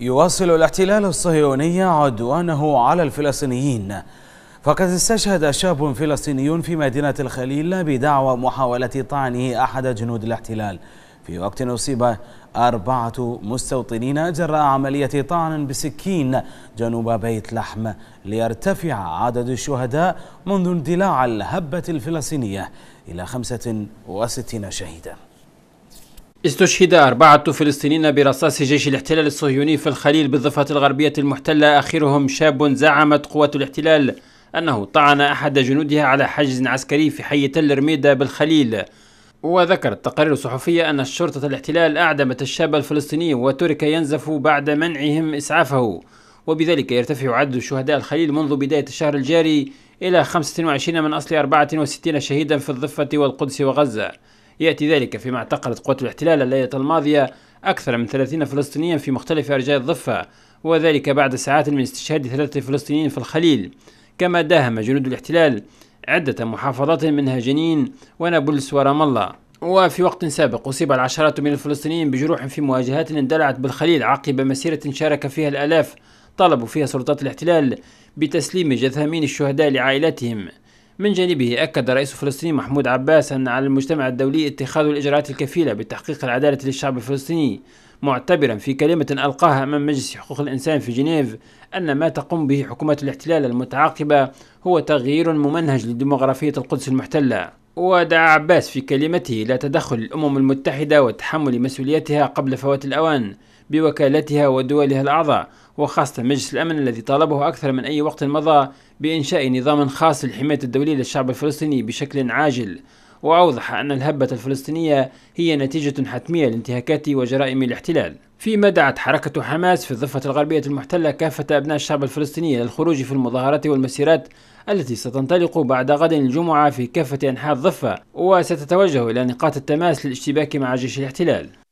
يواصل الاحتلال الصهيوني عدوانه على الفلسطينيين فقد استشهد شاب فلسطيني في مدينة الخليل بدعوى محاولة طعنه أحد جنود الاحتلال في وقت أصيب أربعة مستوطنين جراء عملية طعن بسكين جنوب بيت لحم ليرتفع عدد الشهداء منذ اندلاع الهبة الفلسطينية إلى 65 شهيداً استشهد أربعة فلسطينيين برصاص جيش الاحتلال الصهيوني في الخليل بالضفة الغربية المحتلة آخرهم شاب زعمت قوات الاحتلال أنه طعن أحد جنودها على حجز عسكري في حي تل رميدة بالخليل وذكرت تقارير صحفية أن الشرطة الاحتلال أعدمت الشاب الفلسطيني وترك ينزف بعد منعهم إسعافه وبذلك يرتفع عدد شهداء الخليل منذ بداية الشهر الجاري إلى 25 من أصل 64 شهيدا في الضفة والقدس وغزة يأتي ذلك فيما اعتقلت قوات الاحتلال الليلة الماضية أكثر من 30 فلسطينيا في مختلف أرجاء الضفة وذلك بعد ساعات من استشهاد ثلاثة فلسطينيين في الخليل كما داهم جنود الاحتلال عدة محافظات منها جنين ونابلس ورام الله وفي وقت سابق أصيب العشرات من الفلسطينيين بجروح في مواجهات اندلعت بالخليل عقب مسيرة شارك فيها الآلاف طالبوا فيها سلطات الاحتلال بتسليم جثامين الشهداء لعائلاتهم من جانبه أكد الرئيس الفلسطيني محمود عباس أن على المجتمع الدولي اتخاذ الإجراءات الكفيلة بتحقيق العدالة للشعب الفلسطيني معتبرا في كلمة ألقاها أمام مجلس حقوق الإنسان في جنيف أن ما تقوم به حكومة الاحتلال المتعاقبة هو تغيير ممنهج لديموغرافية القدس المحتلة ودعا عباس في كلمته إلى تدخل الأمم المتحدة وتحمل مسؤوليتها قبل فوات الأوان بوكالتها ودولها الأعضاء وخاصة مجلس الأمن الذي طالبه أكثر من أي وقت مضى بإنشاء نظام خاص للحماية الدوليه للشعب الفلسطيني بشكل عاجل وأوضح أن الهبة الفلسطينية هي نتيجة حتمية لانتهاكات وجرائم الاحتلال فيما دعت حركة حماس في الضفة الغربية المحتلة كافة أبناء الشعب الفلسطيني للخروج في المظاهرات والمسيرات التي ستنطلق بعد غد الجمعة في كافة أنحاء الضفة وستتوجه إلى نقاط التماس للاشتباك مع جيش الاحتلال